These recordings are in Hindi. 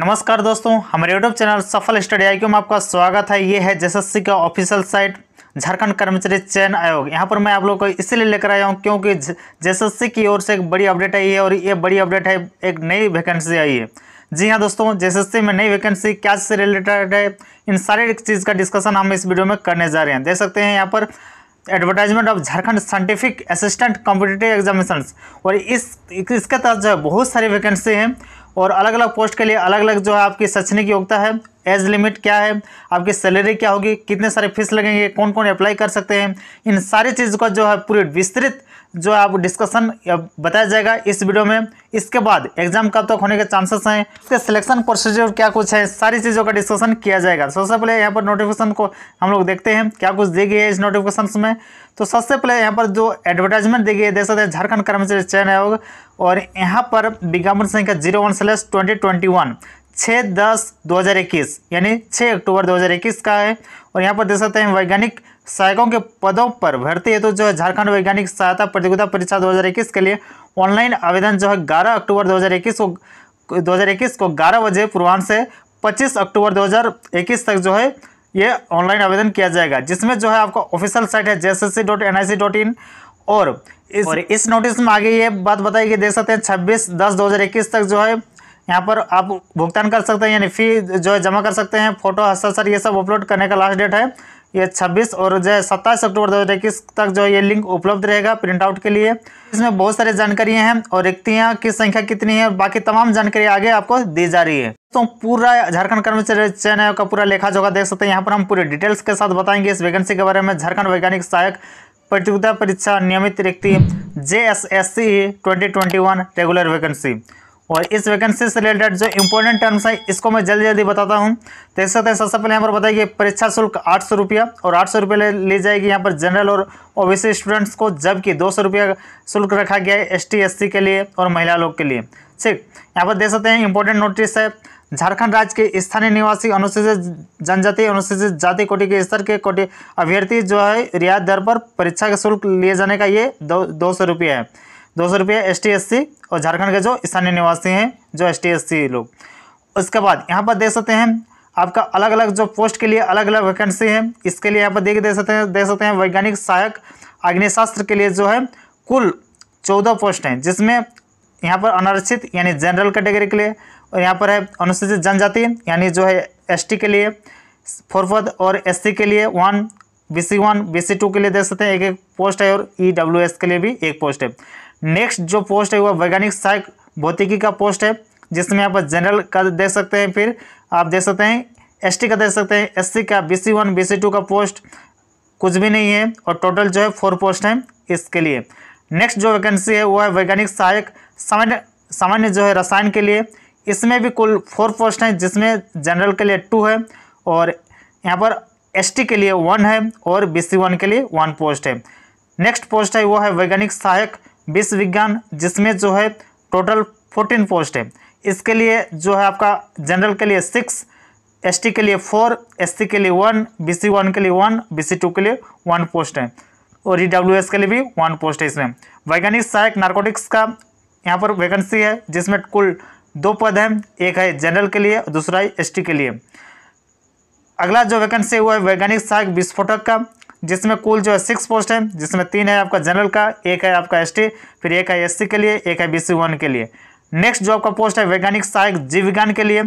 नमस्कार दोस्तों हमारे यूट्यूब चैनल सफल स्टडी आई में आपका स्वागत है ये है जेएसएससी का ऑफिशियल साइट झारखंड कर्मचारी चयन आयोग यहाँ पर मैं आप लोग को इसलिए लेकर आया हूँ क्योंकि जेएसएससी की ओर से एक बड़ी अपडेट आई है और ये बड़ी अपडेट है एक नई वैकेंसी आई है जी हाँ दोस्तों जेएसएससी में नई वैकेंसी क्या से रिलेटेड है इन सारे चीज़ का डिस्कशन हम इस वीडियो में करने जा रहे हैं देख सकते हैं यहाँ पर advertisement of Jharkhand scientific assistant competitive examination और इस इसके तहत जो है बहुत सारी वैकेंसी हैं और अलग अलग पोस्ट के लिए अलग अलग जो है आपकी शैक्षणिक योग्यता है एज लिमिट क्या है आपकी सैलरी क्या होगी कितने सारे फीस लगेंगे कौन कौन अप्लाई कर सकते हैं इन सारी चीज़ का जो है पूरी विस्तृत जो आप डिस्कशन बताया जाएगा इस वीडियो में इसके बाद एग्जाम कब तक तो होने के चांसेस हैं तो सिलेक्शन प्रोसीजर क्या कुछ है सारी चीज़ों का डिस्कशन किया जाएगा सबसे पहले यहाँ पर नोटिफिकेशन को हम लोग देखते हैं क्या कुछ दी गई है इस नोटिफिकेशन में तो सबसे पहले यहाँ पर जो एडवर्टाइजमेंट दी गई है देख सकते हैं झारखंड कर्मचारी चयन आयोग और यहाँ पर विज्ञापन संख्या zero one slash twenty twenty one छः दस दो हज़ार इक्कीस यानी छः अक्टूबर दो हज़ार इक्कीस का है और यहाँ पर देख सकते हैं वैज्ञानिक सहायकों के पदों पर भर्ती हेतु तो जो है झारखंड वैज्ञानिक सहायता प्रतियोगिता परीक्षा 2021 के लिए ऑनलाइन आवेदन जो है 11 अक्टूबर 2021 को 2021 को 11 बजे पूर्वान्ह से 25 अक्टूबर 2021 तक जो है ये ऑनलाइन आवेदन किया जाएगा जिसमें जो है आपका ऑफिशियल साइट है जे और इस और इस नोटिस में आगे ये बात बताइए कि देख सकते हैं छब्बीस दस दो हज़ार इक्कीस तक जो है यहाँ पर आप भुगतान कर सकते हैं यानी फ़ी जो है जमा कर सकते हैं फोटो हस्ताक्षर ये सब अपलोड करने का लास्ट डेट है ये 26 और जो है सत्ताईस अक्टूबर दो तक जो ये लिंक उपलब्ध रहेगा प्रिंटआउट के लिए इसमें बहुत सारी जानकारियाँ हैं और रिक्तियाँ की संख्या कितनी है बाकी तमाम जानकारी आगे आपको दी जा रही है तो पूरा झारखंड कर्मचारी चयन आयोग का पूरा लेखा जोखा देख सकते हैं यहाँ पर हम पूरे डिटेल्स के साथ बताएंगे इस वैकेंसी के बारे में झारखंड वैज्ञानिक सहायक प्रतियोगिता परीक्षा नियमित रिक्ति J S S C twenty twenty one regular vacancy और इस वैकेंसी से रिलेटेड जो इंपॉर्टेंट टर्म्स है इसको मैं जल्दी जल्दी बताता हूँ तो इस हैं सबसे पहले यहाँ पर बताइए परीक्षा शुल्क आठ सौ रुपया और आठ सौ रुपये ली जाएगी यहाँ पर जनरल और ओबीसी स्टूडेंट्स को जबकि दो सौ रुपया शुल्क रखा गया है एस टी के लिए और महिला लोग के लिए ठीक यहाँ पर देख सकते हैं इंपॉर्टेंट नोटिस है झारखंड राज्य के स्थानीय निवासी अनुसूचित जनजाति अनुसूचित जाति कोटि के स्तर के कोटि अभ्यर्थी जो है रियायत दर पर परीक्षा का शुल्क लिए जाने का ये दो सौ रुपये है दो सौ रुपये एस टी और झारखंड के जो स्थानीय निवासी हैं जो एस टी लोग उसके बाद यहाँ पर देख सकते हैं आपका अलग अलग जो पोस्ट के लिए अलग अलग वैकेंसी है इसके लिए यहाँ पर देख दे सकते हैं देख सकते हैं वैज्ञानिक सहायक अग्निशास्त्र के लिए जो है कुल चौदह पोस्ट हैं जिसमें यहाँ पर अनारक्षित यानी जनरल कैटेगरी के लिए और यहाँ पर है अनुसूचित जनजाति यानी जो है एसटी के लिए फोरफद और एससी के लिए one B C one B C two के लिए देख सकते हैं एक एक पोस्ट है और ई डब्ल्यू एस के लिए भी एक पोस्ट है नेक्स्ट जो पोस्ट है वह वैज्ञानिक सहायक भौतिकी का पोस्ट है जिसमें आप जनरल का देख सकते हैं फिर आप देख सकते हैं एस का देख सकते हैं एस का B C one B C two का पोस्ट कुछ भी नहीं है और टोटल जो है फोर पोस्ट हैं इसके लिए नेक्स्ट जो वैकेंसी है वो है वैज्ञानिक सहायक सामान्य सामान्य जो है रसायन के लिए इसमें भी कुल फोर पोस्ट हैं जिसमें जनरल के लिए टू है और यहाँ पर एस के लिए वन है और बी वन के लिए वन पोस्ट है नेक्स्ट पोस्ट है वो है वैज्ञानिक सहायक विश्वविज्ञान जिसमें जो है टोटल फोर्टीन पोस्ट है इसके लिए जो है आपका जनरल के लिए सिक्स एसटी के लिए फोर एससी के लिए वन बीसी वन के लिए वन बीसी टू के लिए वन पोस्ट है और ई e के लिए भी वन पोस्ट है इसमें वैज्ञानिक सहायक नार्कोटिक्स का यहाँ पर वैकेंसी है जिसमें कुल दो पद हैं एक है जनरल के लिए और दूसरा है एस के लिए अगला जो वैकेंसी हुआ है वैज्ञानिक सहायक विस्फोटक का जिसमें कुल जो है सिक्स पोस्ट है जिसमें तीन है आपका जनरल का एक है आपका एस फिर एक है एस के लिए एक है बी के लिए नेक्स्ट जो आपका पोस्ट है वैज्ञानिक सहायक जीव विज्ञान के लिए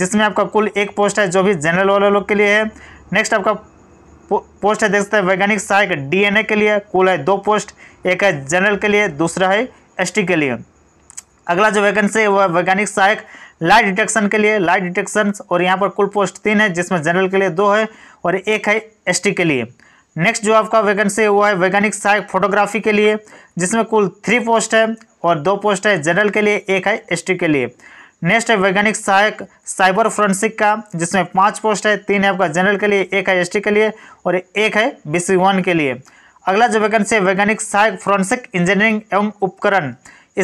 जिसमें आपका कुल एक पोस्ट है जो भी जनरल वाले लोग के लिए है नेक्स्ट आपका पोस्ट है देख सकते हैं वैज्ञानिक सहायक डीएनए के लिए कुल है दो पोस्ट एक है जनरल के लिए दूसरा है एसटी के लिए अगला जो वैकेंसी है वह वैज्ञानिक सहायक लाइट डिटेक्शन के लिए लाइट डिटेक्शन और यहाँ पर कुल पोस्ट तीन है जिसमें जनरल के लिए दो है और एक है एसटी के लिए नेक्स्ट जो आपका वैकेंसी हुआ है वैज्ञानिक सहायक फोटोग्राफी के लिए जिसमें कुल थ्री पोस्ट है और दो पोस्ट है जनरल के लिए एक है एस के लिए नेक्स्ट है वैज्ञानिक सहायक साइबर फोरेंसिक का जिसमें पाँच पोस्ट है तीन है आपका जनरल के लिए एक है एस के लिए और एक है बी वन के लिए अगला जो वैकेंसी है वैज्ञानिक सहायक फोरेंसिक इंजीनियरिंग एवं उपकरण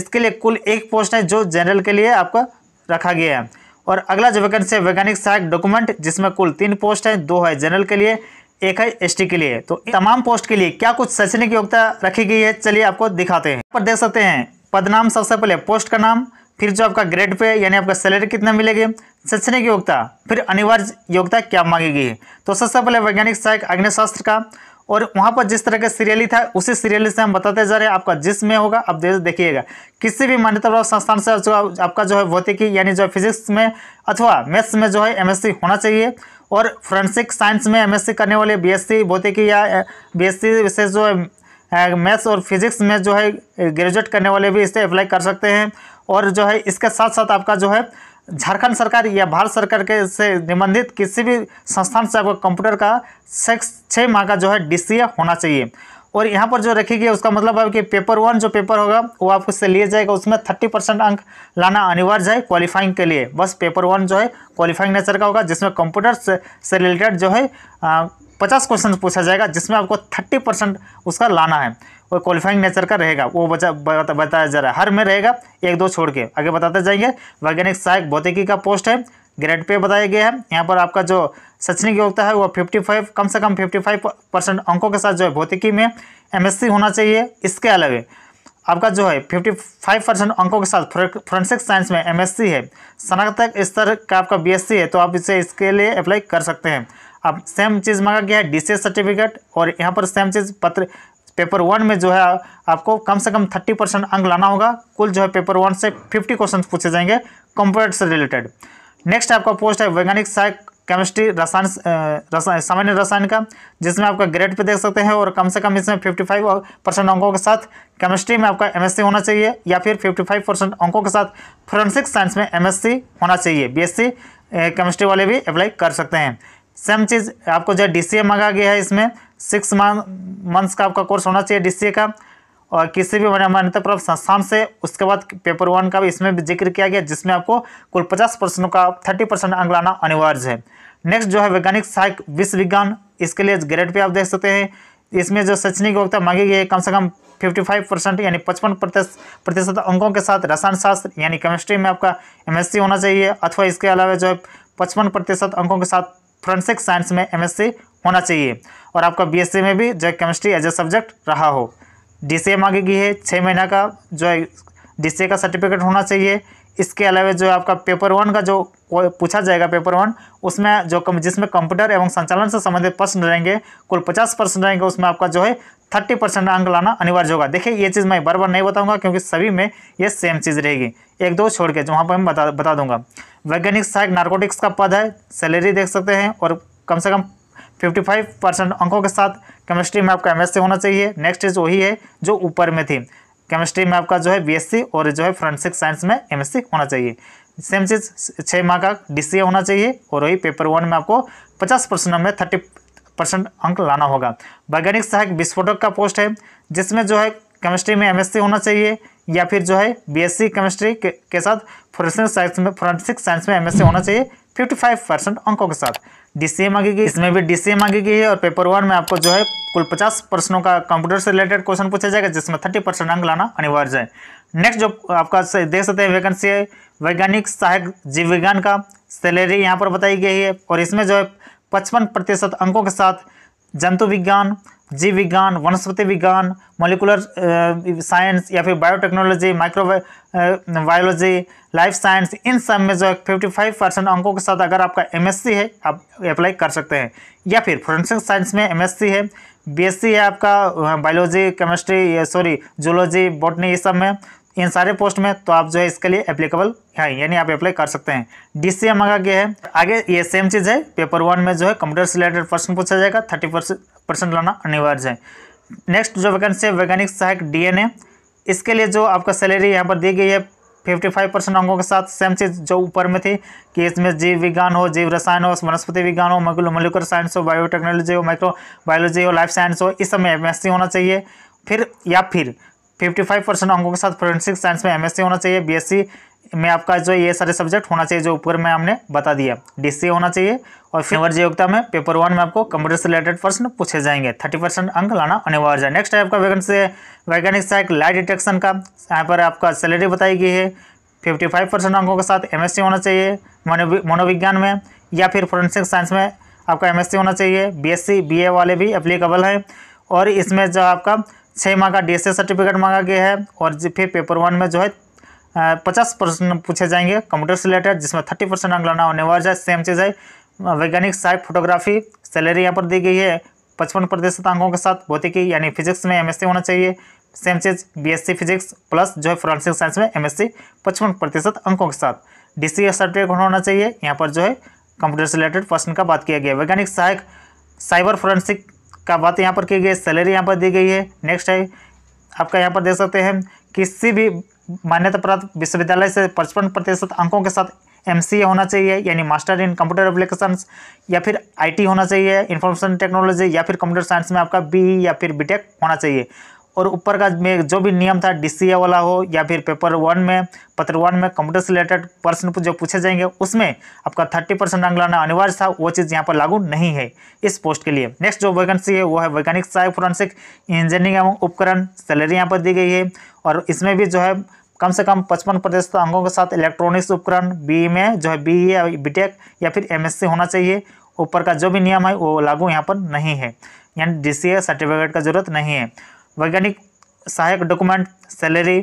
इसके लिए कुल एक पोस्ट है जो जनरल के लिए आपका रखा गया है और अगला जो वैकेंसी है वैज्ञानिक सहायक डॉक्यूमेंट जिसमें कुल तीन पोस्ट हैं दो है जनरल के लिए एक है एस के लिए तो तमाम पोस्ट के लिए क्या कुछ शैक्षणिक योग्यता रखी गई है चलिए आपको दिखाते हैं पर देख सकते हैं पद नाम सबसे पहले पोस्ट का नाम फिर जो आपका ग्रेड पे यानी आपका सैलरी कितना मिलेगी शैक्षणिक योग्यता फिर अनिवार्य योग्यता क्या मांगी गई है तो सबसे पहले वैज्ञानिक सहायक अग्निशास्त्र का और वहाँ पर जिस तरह का सीरियली था उसी सीरियली से हम बताते जा रहे हैं आपका जिसमें होगा आप देखिएगा किसी भी मान्यता प्राप्त संस्थान से जो आपका जो है भौतिकी यानी जो है फिजिक्स में अथवा मैथ्स में जो है एम होना चाहिए और फ्रेंसिक साइंस में एम करने वाले बीएससी भौतिकी या बीएससी विशेष जो है मैथ्स और फिजिक्स में जो है ग्रेजुएट करने वाले भी इससे अप्लाई कर सकते हैं और जो है इसके साथ साथ आपका जो है झारखंड सरकार या भारत सरकार के से निबंधित किसी भी संस्थान से आपको कंप्यूटर का छः माह का जो है डी होना चाहिए और यहाँ पर जो रखी गई है उसका मतलब है कि पेपर वन जो पेपर होगा वो आपको से लिए जाएगा उसमें थर्टी परसेंट अंक लाना अनिवार्य है क्वालिफाइंग के लिए बस पेपर वन जो है क्वालिफाइंग नेचर का होगा जिसमें कंप्यूटर से रिलेटेड जो है पचास क्वेश्चन पूछा जाएगा जिसमें आपको थर्टी परसेंट उसका लाना है वो क्वालिफाइंग नेचर का रहेगा वो बचा बताया जा रहा है हर में रहेगा एक दो छोड़ के आगे बताते जाएंगे वैज्ञानिक सहायक भौतिकी का पोस्ट है ग्रेड पे बताया गया है यहाँ पर आपका जो शैक्षणिक योग्यता है वो 55 कम से कम 55 परसेंट अंकों के साथ जो है भौतिकी में एमएससी होना चाहिए इसके अलावा आपका जो है 55 परसेंट अंकों के साथ फोरेंसिक साइंस में एमएससी है स्नातक स्तर का आपका बीएससी है तो आप इसे इसके लिए अप्लाई कर सकते हैं अब सेम चीज़ मांगा गया है डी सर्टिफिकेट और यहाँ पर सेम चीज़ पत्र पेपर वन में जो है आपको कम से कम थर्टी परसेंट अंक लाना होगा कुल जो है पेपर वन से फिफ्टी क्वेश्चन पूछे जाएंगे कंप्यूटर से रिलेटेड नेक्स्ट आपका पोस्ट है वैज्ञानिक सहायक केमिस्ट्री रसायन रसायन सामान्य रसायन का जिसमें आपका ग्रेड पे देख सकते हैं और कम से कम इसमें 55 परसेंट अंकों के साथ केमिस्ट्री में आपका एमएससी होना चाहिए या फिर 55 परसेंट अंकों के साथ फोरेंसिक साइंस में एमएससी होना चाहिए बीएससी केमिस्ट्री वाले भी अप्लाई कर सकते हैं सेम चीज़ आपको जो डी सी गया है इसमें सिक्स मंथ्स का आपका कोर्स होना चाहिए डी का और किसी भी मान्यता प्राप्त संस्थान से उसके बाद पेपर वन का भी इसमें भी जिक्र किया गया जिसमें आपको कुल पचास प्रश्नों का थर्टी परसेंट अंक लाना अनिवार्य है नेक्स्ट जो है वैज्ञानिक सहायक विश्व विज्ञान इसके लिए ग्रेड पे आप देख सकते हैं इसमें जो शैक्षणिक योग्यता मांगी गई है कम से कम फाइव परसेंट यानी पचपन प्रतिशत अंकों के साथ रसायन शास्त्र यानी केमिस्ट्री में आपका एम होना चाहिए अथवा इसके अलावा जो है पचपन प्रतिशत अंकों के साथ फोरेंसिक साइंस में एम होना चाहिए और आपका बी में भी जो केमिस्ट्री एज ए सब्जेक्ट रहा हो डी गई है छः महीना का जो है डी का सर्टिफिकेट होना चाहिए इसके अलावा जो आपका पेपर वन का जो पूछा जाएगा पेपर वन उसमें जो कम जिसमें कंप्यूटर एवं संचालन से संबंधित प्रश्न रहेंगे कुल पचास प्रश्न रहेंगे उसमें आपका जो है थर्टी परसेंट अंक लाना अनिवार्य होगा देखिए ये चीज़ मैं बार बार नहीं बताऊंगा क्योंकि सभी में ये सेम चीज़ रहेगी एक दो छोड़ के जो वहाँ पर मैं बता बता दूंगा वैज्ञानिक सहायक नार्कोटिक्स का पद है सैलरी देख सकते हैं और कम से कम 55 परसेंट अंकों के साथ केमिस्ट्री में आपका एमएससी होना चाहिए नेक्स्ट इज वही है जो ऊपर में थी केमिस्ट्री में आपका जो है बीएससी और जो है फ्रेंसिक साइंस में एमएससी होना चाहिए सेम चीज़ छः माह का डीसीए होना चाहिए और वही पेपर वन में आपको पचास परसेंट में थर्टी परसेंट अंक लाना होगा वैज्ञानिक सहायक विस्फोटक का पोस्ट है जिसमें जो है केमिस्ट्री में एमएससी होना चाहिए या फिर जो है बीएससी केमिस्ट्री के, के साथ फोरेंसिक साइंस में फोरेंसिक साइंस में एमएससी होना चाहिए 55 परसेंट अंकों के साथ डीसीए मांगी गई इसमें भी डीसीए मांगी गई है और पेपर वन में आपको जो है कुल 50 प्रश्नों का कंप्यूटर से रिलेटेड क्वेश्चन पूछा जाएगा जिसमें 30 परसेंट अंक लाना अनिवार्य है नेक्स्ट जो आपका देख सकते हैं वैकेंसी है वैज्ञानिक सहायक जीव विज्ञान का सैलरी यहाँ पर बताई गई है और इसमें जो है पचपन प्रतिशत अंकों के साथ जंतु विज्ञान जीव विज्ञान वनस्पति विज्ञान मोलिकुलर साइंस uh, या फिर biotechnology micro biology life science इन सब में जो है फिफ्टी फाइव परसेंट अंकों के साथ अगर आपका एमएससी है आप अप्लाई कर सकते हैं या फिर फोरेंसिक साइंस में एमएससी है बीएससी है आपका biology chemistry sorry zoology botany ये सब में इन सारे पोस्ट में तो आप जो है इसके लिए एप्लीकेबल है यानी आप अप्लाई कर सकते हैं डी सी एम मांगा गया है आगे ये सेम चीज़ है पेपर वन में जो है कंप्यूटर से रिलेटेड पर्सन पूछा जाएगा थर्टी परसेंट लाना अनिवार्य है नेक्स्ट जो वैकेंसी है वैज्ञानिक सहायक डीएनए इसके लिए जो आपका सैलरी यहाँ पर दी गई है फिफ्टी फाइव परसेंट अंगों के साथ सेम चीज़ जो ऊपर में थी कि इसमें जीव विज्ञान हो जीव रसायन हो वनस्पति विज्ञान हो मोलिकुलर साइंस हो बायोटेक्नोलॉजी हो माइक्रो बायोलॉजी हो लाइफ साइंस हो इस सब में एम होना चाहिए फिर या फिर 55 परसेंट अंकों के साथ फोरेंसिक साइंस में एमएससी होना चाहिए बीएससी में आपका जो ये सारे सब्जेक्ट होना चाहिए जो ऊपर में हमने बता दिया डीसी होना चाहिए और फेवर अनिवार्य योग्यता में पेपर वन में आपको कंप्यूटर से रिलेटेड प्रश्न पूछे जाएंगे थर्टी परसेंट अंक लाना अनिवार्य है नेक्स्ट है आपका वैकेंसी है वैज्ञानिक सहायक लाइट डिटेक्शन का यहाँ पर आपका सैलरी बताई गई है फिफ्टी फाइव परसेंट अंकों के साथ एम होना चाहिए मनोविज्ञान में या फिर फोरेंसिक साइंस में आपका एम होना चाहिए बी एस वाले भी अप्लीकेबल है और इसमें जो आपका छः माह का डी सर्टिफिकेट e मांगा गया है और फिर पेपर वन में जो है पचास परसेंट पूछे जाएंगे कंप्यूटर से रिलेटेड जिसमें थर्टी परसेंट अंक लाना अनिवार्य है सेम चीज़ है वैज्ञानिक साइड फोटोग्राफी सैलरी यहाँ पर दी गई है पचपन प्रतिशत अंकों के साथ भौतिकी यानी फिजिक्स में एम होना चाहिए सेम चीज़ बी फिजिक्स प्लस जो है फॉरेंसिक साइंस में एम पचपन प्रतिशत अंकों के साथ डी सी सर्टिफिकेट होना चाहिए यहाँ पर जो है कंप्यूटर से रिलेटेड पर्सन का बात किया गया वैज्ञानिक सहायक साइबर फोरेंसिक का बात यहाँ पर की गई सैलरी यहाँ पर दी गई है नेक्स्ट है आपका यहाँ पर देख सकते हैं किसी भी मान्यता प्राप्त विश्वविद्यालय से पचपन प्रतिशत अंकों के साथ एम होना चाहिए यानी मास्टर इन कंप्यूटर एप्लीकेशन या फिर आई होना चाहिए इन्फॉर्मेशन टेक्नोलॉजी या फिर कंप्यूटर साइंस में आपका बी e या फिर बी होना चाहिए और ऊपर का में जो भी नियम था डी वाला हो या फिर पेपर वन में पत्र वन में कंप्यूटर से रिलेटेड प्रश्न जो पूछे जाएंगे उसमें आपका थर्टी परसेंट अंक लाना अनिवार्य था वो चीज़ यहाँ पर लागू नहीं है इस पोस्ट के लिए नेक्स्ट जो वैकेंसी है वो है वैज्ञानिक सहायक फोरेंसिक इंजीनियरिंग एवं उपकरण सैलरी यहाँ पर दी गई है और इसमें भी जो है कम से कम पचपन प्रतिशत अंकों के साथ इलेक्ट्रॉनिक्स उपकरण बी e में जो है बी या बी या फिर एम होना चाहिए ऊपर का जो भी नियम है वो लागू यहाँ पर नहीं है यानी डी सर्टिफिकेट का जरूरत नहीं है वैज्ञानिक सहायक डॉक्यूमेंट सैलरी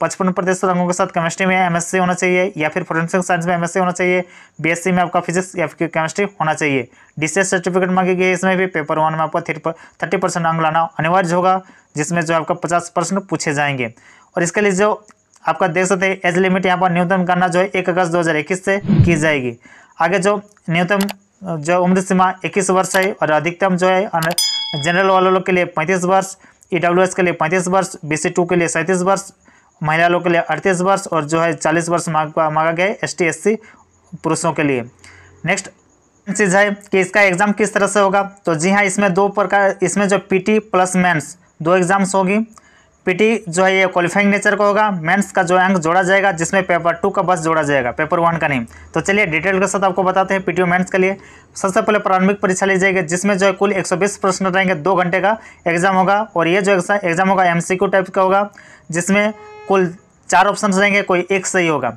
पचपन प्रतिशत अंकों के साथ केमिस्ट्री में एमएससी होना चाहिए या फिर फोरेंसिक साइंस में एमएससी होना चाहिए बीएससी में आपका फिजिक्स या फिर केमिस्ट्री होना चाहिए डीसीएस सर्टिफिकेट मांगी गई इसमें भी पेपर वन में आपका थर्टी परसेंट अंक लाना अनिवार्य होगा जिसमें जो आपका पचास परसेंट पूछे जाएंगे और इसके लिए जो आपका देख सकते हैं एज लिमिट यहाँ पर न्यूनतम करना जो है एक अगस्त दो से की जाएगी आगे जो न्यूनतम जो उम्र सीमा इक्कीस वर्ष है और अधिकतम जो है जनरल वालों के लिए पैंतीस वर्ष ई के लिए पैंतीस वर्ष बी के लिए सैंतीस वर्ष महिला लोग के लिए अड़तीस वर्ष और जो है चालीस वर्ष मांगा मांगा गया है एस टी पुरुषों के लिए नेक्स्ट चीज़ है कि इसका एग्ज़ाम किस तरह से होगा तो जी हाँ इसमें दो प्रकार इसमें जो पीटी प्लस मेंस दो एग्ज़ाम्स होगी पीटी जो है ये क्वालिफाइंग नेचर का होगा मेंस का जो अंक जोड़ा जाएगा जिसमें पेपर टू का बस जोड़ा जाएगा पेपर वन का नहीं तो चलिए डिटेल के साथ आपको बताते हैं पीटीओ मेंस के लिए सबसे पहले प्रारंभिक परीक्षा ली जाएगी जिसमें जो है कुल 120 प्रश्न रहेंगे दो घंटे का एग्जाम होगा और ये जो एग्जाम होगा एम टाइप का होगा जिसमें कुल चार ऑप्शन रहेंगे कोई एक सही होगा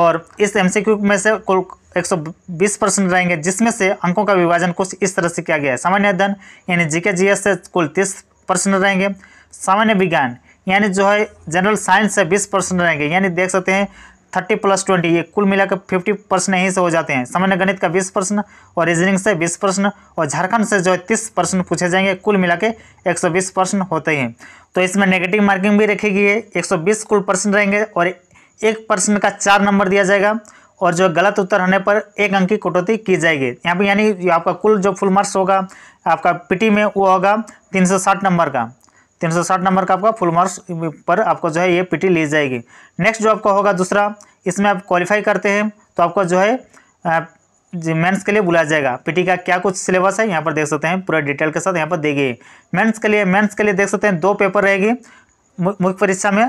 और इस एम में से कुल 120 प्रश्न रहेंगे जिसमें से अंकों का विभाजन कुछ इस तरह से किया गया है सामान्य अध्ययन यानी जीके जीएस से कुल 30 प्रश्न रहेंगे सामान्य विज्ञान यानी जो है जनरल साइंस से बीस परसेंट रहेंगे यानी देख सकते हैं थर्टी प्लस ट्वेंटी ये कुल मिलाकर फिफ्टी परसेंट यहीं से हो जाते हैं सामान्य गणित का बीस परसेंट और रीजनिंग से बीस परसेंट और झारखंड से जो है तीस परसेंट पूछे जाएंगे कुल मिला के एक सौ बीस परसेंट होते हैं तो इसमें नेगेटिव मार्किंग भी रखी गई है एक सौ बीस कुल परसेंट रहेंगे और एक परसेंट का चार नंबर दिया जाएगा और जो गलत उत्तर होने पर एक अंक की कटौती की जाएगी यहाँ पर यानी आपका कुल जो फुल मार्क्स होगा आपका पीटी में वो होगा तीन सौ साठ नंबर का तीन सौ साठ नंबर का आपका फुल मार्क्स पर आपको जो है ये पीटी ली जाएगी नेक्स्ट जो आपका होगा दूसरा इसमें आप क्वालिफाई करते हैं तो आपको जो है मेंस के लिए बुलाया जाएगा पीटी का क्या कुछ सिलेबस है यहाँ पर देख सकते हैं पूरा डिटेल के साथ यहाँ पर देगी मेंस के लिए मेंस के लिए देख सकते हैं दो पेपर रहेगी मुख्य परीक्षा में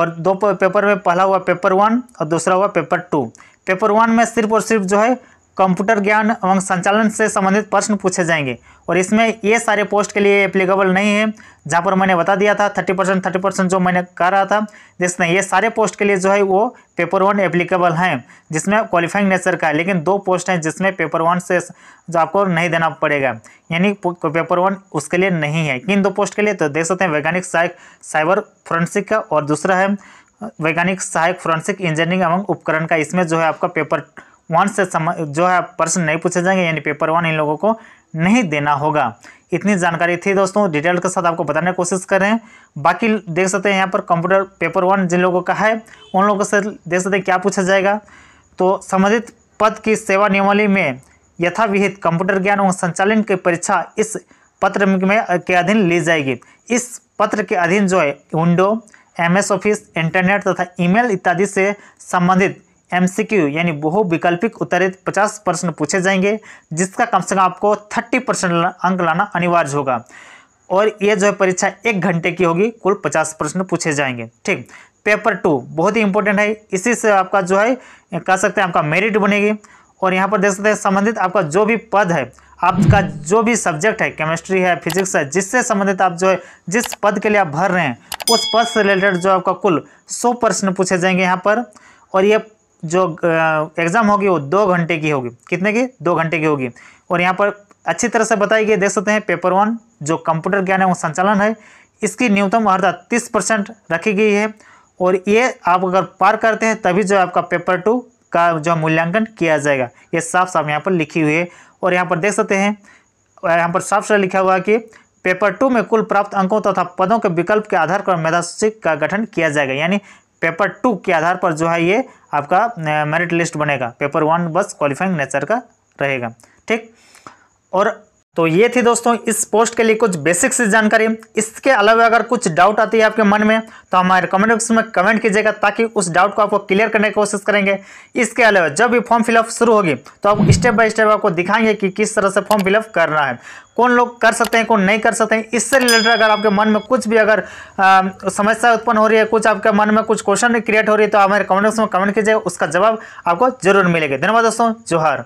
और दो पेपर में पहला हुआ पेपर वन और दूसरा हुआ पेपर टू पेपर वन में सिर्फ और सिर्फ जो है कंप्यूटर ज्ञान एवं संचालन से संबंधित प्रश्न पूछे जाएंगे और इसमें ये सारे पोस्ट के लिए एप्लीकेबल नहीं है जहाँ पर मैंने बता दिया था थर्टी परसेंट थर्टी परसेंट जो मैंने कह रहा था जिसमें ये सारे पोस्ट के लिए जो है वो पेपर वन एप्लीकेबल हैं जिसमें क्वालिफाइंग नेचर का है लेकिन दो पोस्ट हैं जिसमें पेपर वन से जो आपको नहीं देना पड़ेगा यानी पेपर वन उसके लिए नहीं है किन दो पोस्ट के लिए तो देख सकते हैं वैज्ञानिक सहायक साइबर फोरेंसिक का और दूसरा है वैज्ञानिक सहायक फोरेंसिक इंजीनियरिंग एवं उपकरण का इसमें जो है आपका पेपर वन से सम जो है प्रश्न नहीं पूछे जाएंगे यानी पेपर वन इन लोगों को नहीं देना होगा इतनी जानकारी थी दोस्तों डिटेल के साथ आपको बताने की कोशिश कर रहे हैं बाकी देख सकते हैं यहाँ पर कंप्यूटर पेपर वन जिन लोगों का है उन लोगों से देख सकते हैं क्या पूछा जाएगा तो संबंधित पद की सेवा नियमावली में यथाविहित कंप्यूटर ज्ञान एवं संचालन की परीक्षा इस पत्र में के अधीन ली जाएगी इस पत्र के अधीन जो है window M S office internet तथा ईमेल इत्यादि से संबंधित एमसीक्यू यानी विकल्पिक उत्तरित 50 प्रश्न पूछे जाएंगे जिसका कम से कम आपको 30 परसेंट अंक लाना अनिवार्य होगा और ये जो है परीक्षा एक घंटे की होगी कुल 50 प्रश्न पूछे जाएंगे ठीक पेपर टू बहुत ही इंपॉर्टेंट है इसी से आपका जो है कह सकते हैं आपका मेरिट बनेगी और यहाँ पर देख सकते हैं संबंधित आपका जो भी पद है आपका जो भी सब्जेक्ट है केमिस्ट्री है फिजिक्स है जिससे संबंधित आप जो है जिस पद के लिए आप भर रहे हैं उस पद से रिलेटेड जो आपका कुल सौ प्रश्न पूछे जाएंगे यहाँ पर और ये जो एग्ज़ाम होगी वो दो घंटे की होगी कितने की दो घंटे की होगी और यहाँ पर अच्छी तरह से बताई गई देख सकते हैं पेपर वन जो कंप्यूटर ज्ञान एवं संचालन है इसकी न्यूनतम अर्थात तीस परसेंट रखी गई है और ये आप अगर पार करते हैं तभी जो आपका पेपर टू का जो मूल्यांकन किया जाएगा ये साफ साफ यहाँ पर लिखी हुई है और यहाँ पर देख सकते हैं यहाँ पर साफ साफ लिखा हुआ कि पेपर टू में कुल प्राप्त अंकों तथा तो पदों के विकल्प के आधार पर सूची का गठन किया जाएगा यानी पेपर टू के आधार पर जो है ये आपका मेरिट लिस्ट बनेगा पेपर वन बस क्वालिफाइंग नेचर का रहेगा ठीक और तो ये थी दोस्तों इस पोस्ट के लिए कुछ बेसिक सी जानकारी इसके अलावा अगर कुछ डाउट आती है आपके मन में तो हमारे कमेंट बॉक्स में कमेंट कीजिएगा ताकि उस डाउट को आपको क्लियर करने की कोशिश करेंगे इसके अलावा जब भी फॉर्म फिलअप शुरू होगी तो आप स्टेप बाय स्टेप आपको दिखाएंगे कि किस तरह से फॉर्म फिलअप करना है कौन लोग कर सकते हैं कौन नहीं कर सकते हैं इससे रिलेटेड अगर आपके मन में कुछ भी अगर समस्या उत्पन्न हो रही है कुछ आपके मन में कुछ क्वेश्चन क्रिएट हो रही है तो हमारे कमेंट बॉक्स में कमेंट कीजिएगा उसका जवाब आपको जरूर मिलेगा धन्यवाद दोस्तों जोहर